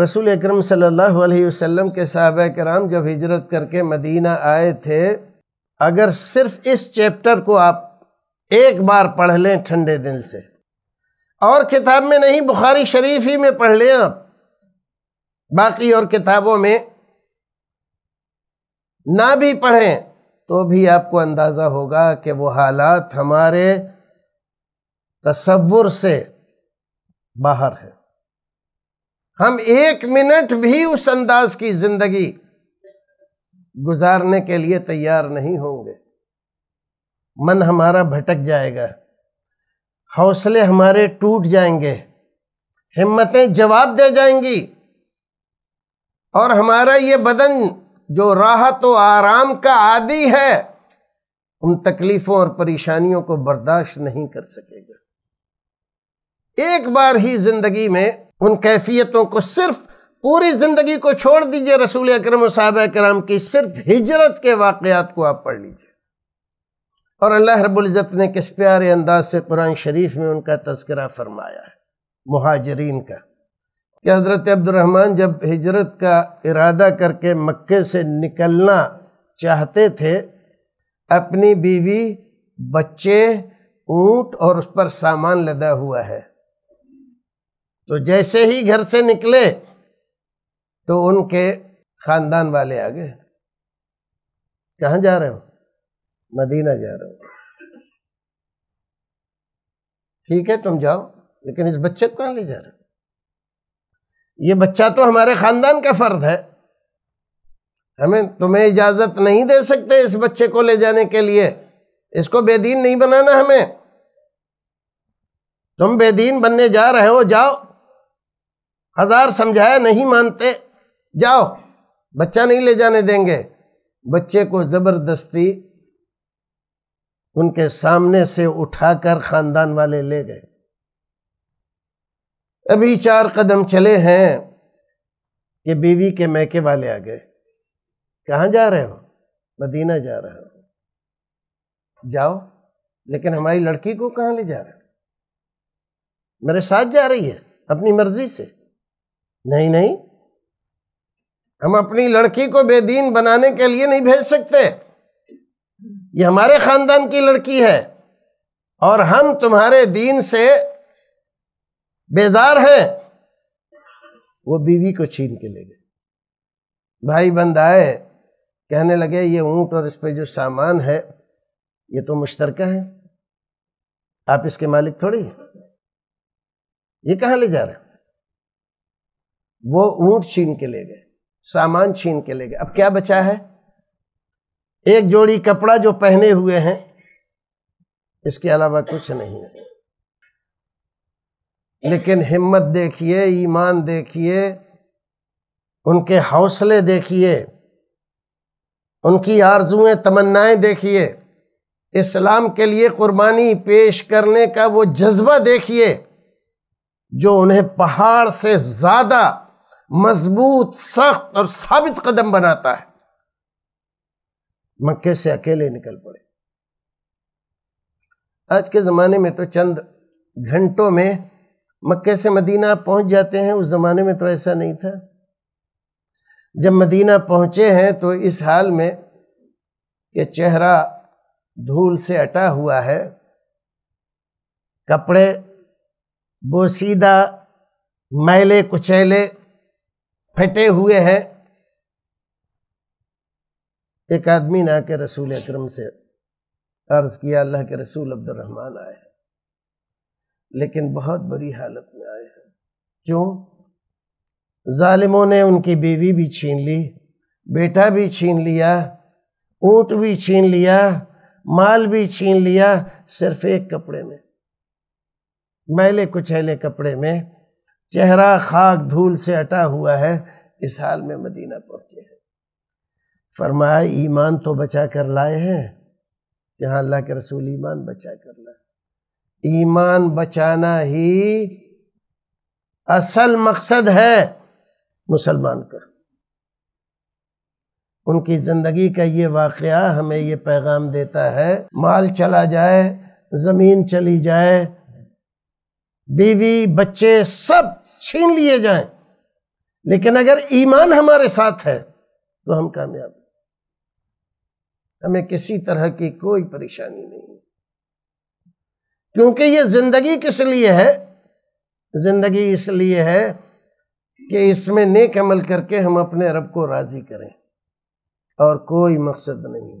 रसूल अक्रम सल्लल्लाहु अलैहि के साहब कराम जब हिजरत करके मदीना आए थे अगर सिर्फ इस चैप्टर को आप एक बार पढ़ लें ठंडे दिल से और किताब में नहीं बुखारी शरीफ ही में पढ़ लें आप बाकी और किताबों में ना भी पढ़ें तो भी आपको अंदाज़ा होगा कि वो हालात हमारे तसवुर से बाहर है हम एक मिनट भी उस अंदाज की जिंदगी गुजारने के लिए तैयार नहीं होंगे मन हमारा भटक जाएगा हौसले हमारे टूट जाएंगे हिम्मतें जवाब दे जाएंगी और हमारा ये बदन जो राहत और आराम का आदि है उन तकलीफ़ों और परेशानियों को बर्दाश्त नहीं कर सकेगा एक बार ही ज़िंदगी में उन कैफियतों को सिर्फ पूरी ज़िंदगी को छोड़ दीजिए रसूल अक्रम साहब कराम की सिर्फ हिजरत के वाक़ात को आप पढ़ लीजिए और अल्लाह रबुल्ज़त ने किस प्यारे अंदाज से कुरान शरीफ में उनका तस्करा फरमाया है महाजरीन का कि हज़रत अब्दुलरहमान जब हिजरत का इरादा करके मक्के से निकलना चाहते थे अपनी बीवी बच्चे ऊँट और उस पर सामान लदा हुआ है तो जैसे ही घर से निकले तो उनके खानदान वाले आ गए कहाँ जा रहे हो मदीना जा रहे हो ठीक है तुम जाओ लेकिन इस बच्चे को कहाँ ले जा रहे हो ये बच्चा तो हमारे खानदान का फर्द है हमें तुम्हें इजाज़त नहीं दे सकते इस बच्चे को ले जाने के लिए इसको बेदीन नहीं बनाना हमें तुम बेदीन बनने जा रहे हो जाओ हजार समझाया नहीं मानते जाओ बच्चा नहीं ले जाने देंगे बच्चे को ज़बरदस्ती उनके सामने से उठाकर ख़ानदान वाले ले गए अभी चार कदम चले हैं कि बीवी के मैके वाले आ गए कहाँ जा रहे हो मदीना जा रहे हो जाओ लेकिन हमारी लड़की को कहाँ ले जा रहे हो मेरे साथ जा रही है अपनी मर्जी से नहीं नहीं हम अपनी लड़की को बेदीन बनाने के लिए नहीं भेज सकते ये हमारे खानदान की लड़की है और हम तुम्हारे दीन से बेजार हैं वो बीवी को छीन के ले गए भाई बंद आए कहने लगे ये ऊंट और इस पर जो सामान है ये तो मुश्तरक है आप इसके मालिक थोड़ी है ये कहाँ ले जा रहे हैं वो ऊंट छीन के ले गए सामान छीन के ले गए अब क्या बचा है एक जोड़ी कपड़ा जो पहने हुए हैं इसके अलावा कुछ नहीं है लेकिन हिम्मत देखिए ईमान देखिए उनके हौसले देखिए उनकी आरजुएं तमन्नाएं देखिए इस्लाम के लिए कुर्बानी पेश करने का वो जज्बा देखिए जो उन्हें पहाड़ से ज़्यादा मजबूत सख्त और साबित कदम बनाता है मक्के से अकेले निकल पड़े आज के ज़माने में तो चंद घंटों में मक्के से मदीना पहुंच जाते हैं उस ज़माने में तो ऐसा नहीं था जब मदीना पहुंचे हैं तो इस हाल में कि चेहरा धूल से अटा हुआ है कपड़े बोसीदा मैले कुचैले फटे हुए हैं एक आदमी ने आके रसूल अक्रम से अर्ज किया अल्लाह के रसूल अब्दुलरहमान आए हैं लेकिन बहुत बुरी हालत में आए हैं क्यों जालिमों ने उनकी बीवी भी छीन ली बेटा भी छीन लिया ऊंट भी छीन लिया माल भी छीन लिया सिर्फ एक कपड़े में मैले कुचैले कपड़े में चेहरा खाक धूल से अटा हुआ है इस हाल में मदीना पहुंचे हैं फरमाए ईमान तो बचा कर लाए हैं यहाँ अल्लाह के रसूल ईमान बचा कर लाए ईमान बचाना ही असल मकसद है मुसलमान का उनकी ज़िंदगी का ये वाक़ हमें ये पैगाम देता है माल चला जाए ज़मीन चली जाए बीवी बच्चे सब छीन लिए जाएं लेकिन अगर ईमान हमारे साथ है तो हम कामयाब हमें किसी तरह की कोई परेशानी नहीं क्योंकि ये जिंदगी किस लिए है जिंदगी इसलिए है कि इसमें नेक अमल करके हम अपने रब को राजी करें और कोई मकसद नहीं